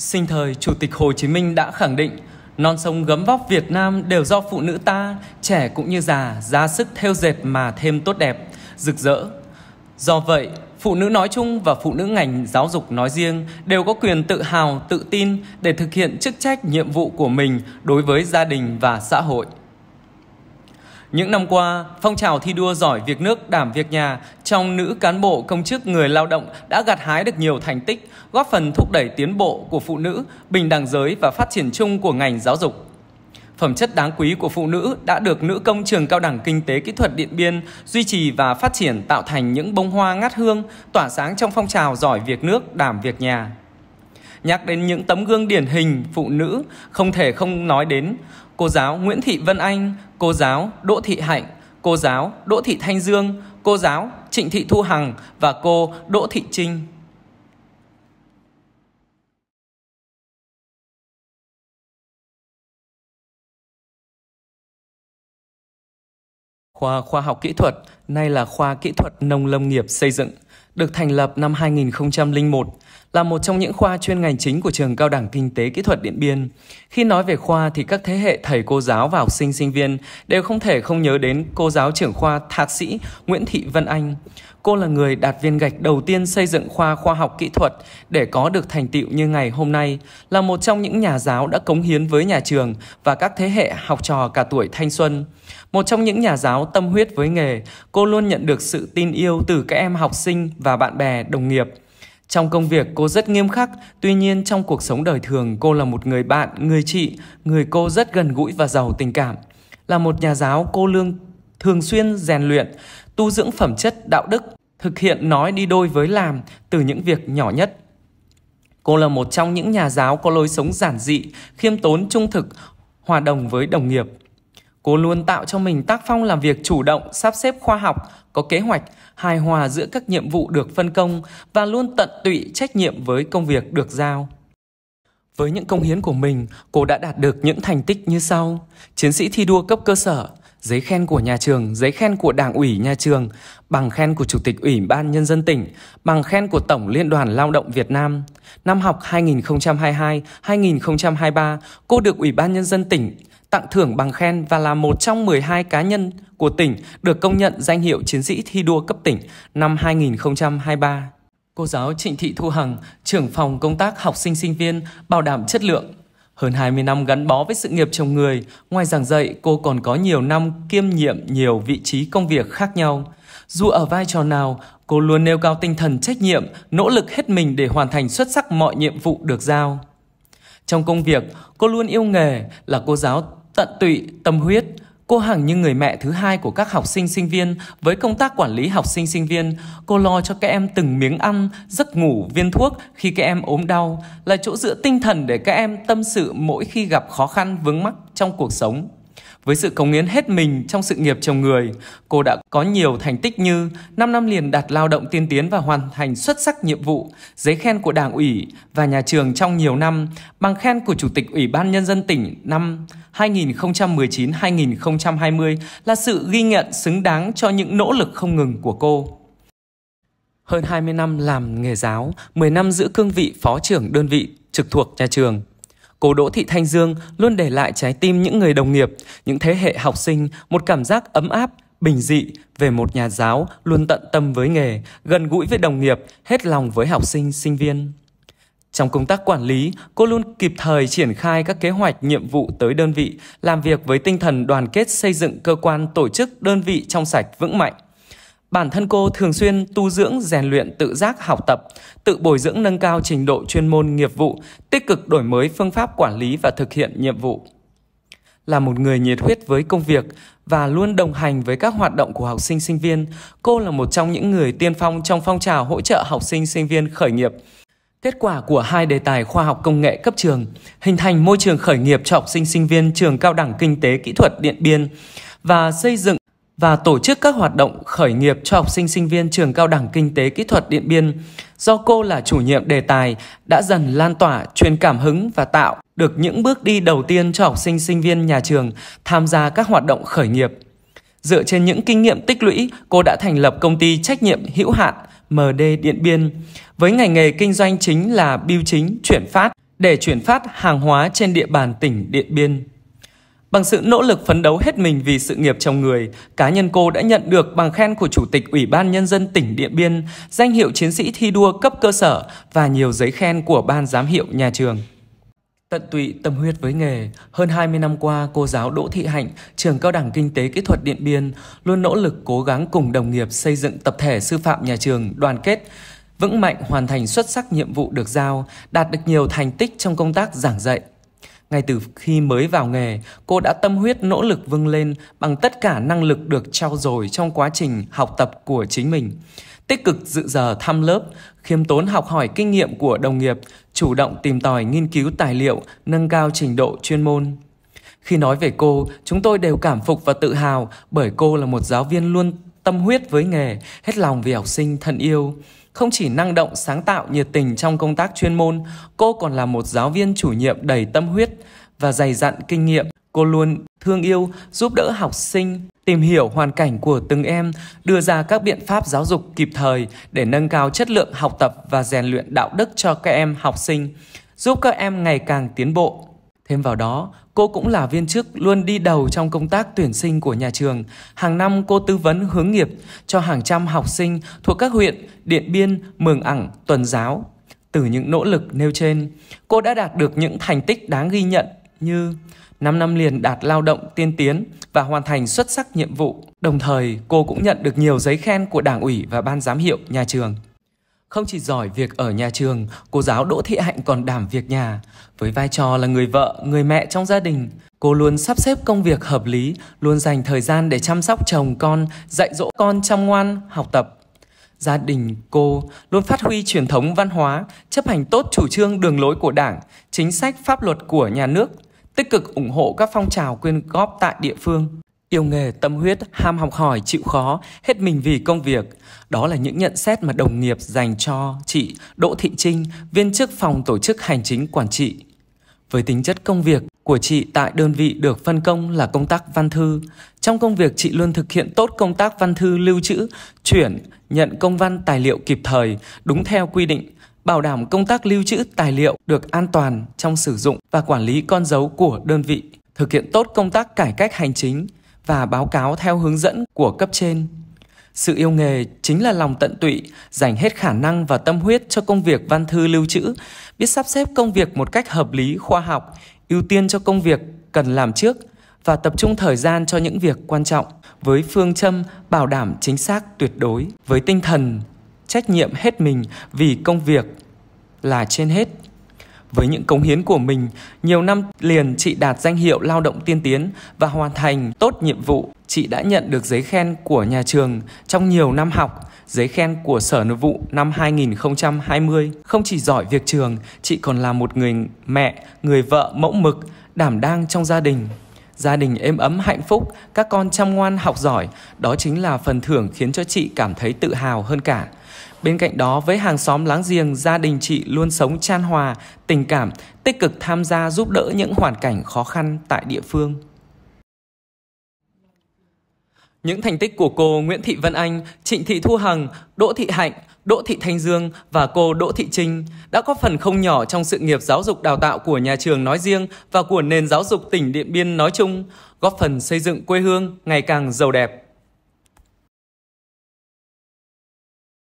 Sinh thời Chủ tịch Hồ Chí Minh đã khẳng định non sông gấm vóc Việt Nam đều do phụ nữ ta, trẻ cũng như già, ra sức theo dệt mà thêm tốt đẹp, rực rỡ. Do vậy, phụ nữ nói chung và phụ nữ ngành giáo dục nói riêng đều có quyền tự hào, tự tin để thực hiện chức trách nhiệm vụ của mình đối với gia đình và xã hội. Những năm qua, phong trào thi đua giỏi việc nước đảm việc nhà trong nữ cán bộ công chức người lao động đã gặt hái được nhiều thành tích, góp phần thúc đẩy tiến bộ của phụ nữ, bình đẳng giới và phát triển chung của ngành giáo dục. Phẩm chất đáng quý của phụ nữ đã được nữ công trường cao đẳng kinh tế kỹ thuật Điện Biên duy trì và phát triển tạo thành những bông hoa ngát hương, tỏa sáng trong phong trào giỏi việc nước, đảm việc nhà. Nhắc đến những tấm gương điển hình phụ nữ không thể không nói đến cô giáo Nguyễn Thị Vân Anh, cô giáo Đỗ Thị Hạnh, cô giáo Đỗ Thị Thanh Dương, cô giáo Trịnh Thị Thu Hằng và cô Đỗ Thị Trinh. Khoa khoa học kỹ thuật, nay là khoa kỹ thuật nông lâm nghiệp xây dựng, được thành lập năm 2001 là một trong những khoa chuyên ngành chính của trường Cao đẳng Kinh tế Kỹ thuật Điện Biên. Khi nói về khoa thì các thế hệ thầy cô giáo và học sinh sinh viên đều không thể không nhớ đến cô giáo trưởng khoa Thạc sĩ Nguyễn Thị Vân Anh. Cô là người đạt viên gạch đầu tiên xây dựng khoa khoa học kỹ thuật để có được thành tựu như ngày hôm nay, là một trong những nhà giáo đã cống hiến với nhà trường và các thế hệ học trò cả tuổi thanh xuân. Một trong những nhà giáo tâm huyết với nghề, cô luôn nhận được sự tin yêu từ các em học sinh và bạn bè, đồng nghiệp. Trong công việc cô rất nghiêm khắc, tuy nhiên trong cuộc sống đời thường cô là một người bạn, người chị, người cô rất gần gũi và giàu tình cảm. Là một nhà giáo cô lương thường xuyên rèn luyện, tu dưỡng phẩm chất đạo đức, thực hiện nói đi đôi với làm từ những việc nhỏ nhất. Cô là một trong những nhà giáo có lối sống giản dị, khiêm tốn trung thực, hòa đồng với đồng nghiệp. Cô luôn tạo cho mình tác phong làm việc chủ động, sắp xếp khoa học, có kế hoạch, hài hòa giữa các nhiệm vụ được phân công và luôn tận tụy trách nhiệm với công việc được giao. Với những công hiến của mình, cô đã đạt được những thành tích như sau. Chiến sĩ thi đua cấp cơ sở, giấy khen của nhà trường, giấy khen của đảng ủy nhà trường, bằng khen của Chủ tịch Ủy ban Nhân dân tỉnh, bằng khen của Tổng Liên đoàn Lao động Việt Nam. Năm học 2022-2023, cô được Ủy ban Nhân dân tỉnh tặng thưởng bằng khen và là một trong 12 cá nhân của tỉnh được công nhận danh hiệu chiến sĩ thi đua cấp tỉnh năm 2023. Cô giáo Trịnh Thị Thu Hằng, trưởng phòng công tác học sinh sinh viên, bảo đảm chất lượng. Hơn 20 năm gắn bó với sự nghiệp chồng người, ngoài giảng dạy, cô còn có nhiều năm kiêm nhiệm nhiều vị trí công việc khác nhau. Dù ở vai trò nào, cô luôn nêu cao tinh thần trách nhiệm, nỗ lực hết mình để hoàn thành xuất sắc mọi nhiệm vụ được giao. Trong công việc, cô luôn yêu nghề là cô giáo tận tụy, tâm huyết, Cô Hằng như người mẹ thứ hai của các học sinh sinh viên với công tác quản lý học sinh sinh viên. Cô lo cho các em từng miếng ăn, giấc ngủ, viên thuốc khi các em ốm đau, là chỗ dựa tinh thần để các em tâm sự mỗi khi gặp khó khăn vướng mắc trong cuộc sống. Với sự cống hiến hết mình trong sự nghiệp chồng người, cô đã có nhiều thành tích như 5 năm liền đạt lao động tiên tiến và hoàn thành xuất sắc nhiệm vụ, giấy khen của Đảng ủy và nhà trường trong nhiều năm, bằng khen của Chủ tịch Ủy ban Nhân dân tỉnh năm 2019-2020 là sự ghi nhận xứng đáng cho những nỗ lực không ngừng của cô. Hơn 20 năm làm nghề giáo, 10 năm giữ cương vị phó trưởng đơn vị trực thuộc nhà trường, Cô Đỗ Thị Thanh Dương luôn để lại trái tim những người đồng nghiệp, những thế hệ học sinh một cảm giác ấm áp, bình dị về một nhà giáo luôn tận tâm với nghề, gần gũi với đồng nghiệp, hết lòng với học sinh, sinh viên. Trong công tác quản lý, cô luôn kịp thời triển khai các kế hoạch, nhiệm vụ tới đơn vị, làm việc với tinh thần đoàn kết xây dựng cơ quan, tổ chức, đơn vị trong sạch vững mạnh. Bản thân cô thường xuyên tu dưỡng, rèn luyện tự giác học tập, tự bồi dưỡng nâng cao trình độ chuyên môn nghiệp vụ, tích cực đổi mới phương pháp quản lý và thực hiện nhiệm vụ. Là một người nhiệt huyết với công việc và luôn đồng hành với các hoạt động của học sinh sinh viên, cô là một trong những người tiên phong trong phong trào hỗ trợ học sinh sinh viên khởi nghiệp. Kết quả của hai đề tài khoa học công nghệ cấp trường hình thành môi trường khởi nghiệp cho học sinh sinh viên trường cao đẳng kinh tế kỹ thuật Điện Biên và xây dựng và tổ chức các hoạt động khởi nghiệp cho học sinh sinh viên trường cao đẳng kinh tế kỹ thuật Điện Biên. Do cô là chủ nhiệm đề tài đã dần lan tỏa, truyền cảm hứng và tạo được những bước đi đầu tiên cho học sinh sinh viên nhà trường tham gia các hoạt động khởi nghiệp. Dựa trên những kinh nghiệm tích lũy, cô đã thành lập công ty trách nhiệm hữu hạn MD Điện Biên với ngành nghề kinh doanh chính là biêu chính chuyển phát để chuyển phát hàng hóa trên địa bàn tỉnh Điện Biên. Bằng sự nỗ lực phấn đấu hết mình vì sự nghiệp chồng người, cá nhân cô đã nhận được bằng khen của Chủ tịch Ủy ban Nhân dân tỉnh Điện Biên, danh hiệu chiến sĩ thi đua cấp cơ sở và nhiều giấy khen của Ban giám hiệu nhà trường. Tận tụy tâm huyết với nghề, hơn 20 năm qua cô giáo Đỗ Thị Hạnh, trường cao đẳng kinh tế kỹ thuật Điện Biên, luôn nỗ lực cố gắng cùng đồng nghiệp xây dựng tập thể sư phạm nhà trường đoàn kết, vững mạnh hoàn thành xuất sắc nhiệm vụ được giao, đạt được nhiều thành tích trong công tác giảng dạy, ngay từ khi mới vào nghề, cô đã tâm huyết nỗ lực vươn lên bằng tất cả năng lực được trao dồi trong quá trình học tập của chính mình. Tích cực dự giờ thăm lớp, khiêm tốn học hỏi kinh nghiệm của đồng nghiệp, chủ động tìm tòi nghiên cứu tài liệu, nâng cao trình độ chuyên môn. Khi nói về cô, chúng tôi đều cảm phục và tự hào bởi cô là một giáo viên luôn tâm huyết với nghề, hết lòng vì học sinh thân yêu. Không chỉ năng động, sáng tạo, nhiệt tình trong công tác chuyên môn, cô còn là một giáo viên chủ nhiệm đầy tâm huyết và dày dặn kinh nghiệm. Cô luôn thương yêu, giúp đỡ học sinh, tìm hiểu hoàn cảnh của từng em, đưa ra các biện pháp giáo dục kịp thời để nâng cao chất lượng học tập và rèn luyện đạo đức cho các em học sinh, giúp các em ngày càng tiến bộ. Thêm vào đó, Cô cũng là viên chức luôn đi đầu trong công tác tuyển sinh của nhà trường. Hàng năm cô tư vấn hướng nghiệp cho hàng trăm học sinh thuộc các huyện Điện Biên, Mường Ảng, Tuần Giáo. Từ những nỗ lực nêu trên, cô đã đạt được những thành tích đáng ghi nhận như 5 năm liền đạt lao động tiên tiến và hoàn thành xuất sắc nhiệm vụ. Đồng thời, cô cũng nhận được nhiều giấy khen của Đảng ủy và Ban giám hiệu nhà trường. Không chỉ giỏi việc ở nhà trường, cô giáo Đỗ Thị Hạnh còn đảm việc nhà. Với vai trò là người vợ, người mẹ trong gia đình, cô luôn sắp xếp công việc hợp lý, luôn dành thời gian để chăm sóc chồng con, dạy dỗ con chăm ngoan, học tập. Gia đình cô luôn phát huy truyền thống văn hóa, chấp hành tốt chủ trương đường lối của Đảng, chính sách pháp luật của nhà nước, tích cực ủng hộ các phong trào quyên góp tại địa phương. Yêu nghề, tâm huyết, ham học hỏi, chịu khó, hết mình vì công việc. Đó là những nhận xét mà đồng nghiệp dành cho chị Đỗ Thị Trinh, viên chức phòng tổ chức hành chính quản trị. Với tính chất công việc của chị tại đơn vị được phân công là công tác văn thư. Trong công việc chị luôn thực hiện tốt công tác văn thư lưu trữ, chuyển, nhận công văn tài liệu kịp thời, đúng theo quy định, bảo đảm công tác lưu trữ tài liệu được an toàn trong sử dụng và quản lý con dấu của đơn vị, thực hiện tốt công tác cải cách hành chính, và báo cáo theo hướng dẫn của cấp trên. Sự yêu nghề chính là lòng tận tụy, dành hết khả năng và tâm huyết cho công việc văn thư lưu trữ, biết sắp xếp công việc một cách hợp lý, khoa học, ưu tiên cho công việc cần làm trước và tập trung thời gian cho những việc quan trọng với phương châm bảo đảm chính xác tuyệt đối với tinh thần trách nhiệm hết mình vì công việc là trên hết với những cống hiến của mình, nhiều năm liền chị đạt danh hiệu lao động tiên tiến và hoàn thành tốt nhiệm vụ. Chị đã nhận được giấy khen của nhà trường trong nhiều năm học, giấy khen của Sở Nội vụ năm 2020. Không chỉ giỏi việc trường, chị còn là một người mẹ, người vợ mẫu mực, đảm đang trong gia đình gia đình êm ấm hạnh phúc, các con chăm ngoan học giỏi, đó chính là phần thưởng khiến cho chị cảm thấy tự hào hơn cả. Bên cạnh đó, với hàng xóm láng giềng, gia đình chị luôn sống chan hòa, tình cảm, tích cực tham gia giúp đỡ những hoàn cảnh khó khăn tại địa phương. Những thành tích của cô Nguyễn Thị Vân Anh, Trịnh Thị Thu Hằng, Đỗ Thị Hạnh, Đỗ Thị Thanh Dương và cô Đỗ Thị Trinh đã có phần không nhỏ trong sự nghiệp giáo dục đào tạo của nhà trường nói riêng và của nền giáo dục tỉnh Điện Biên nói chung, góp phần xây dựng quê hương ngày càng giàu đẹp.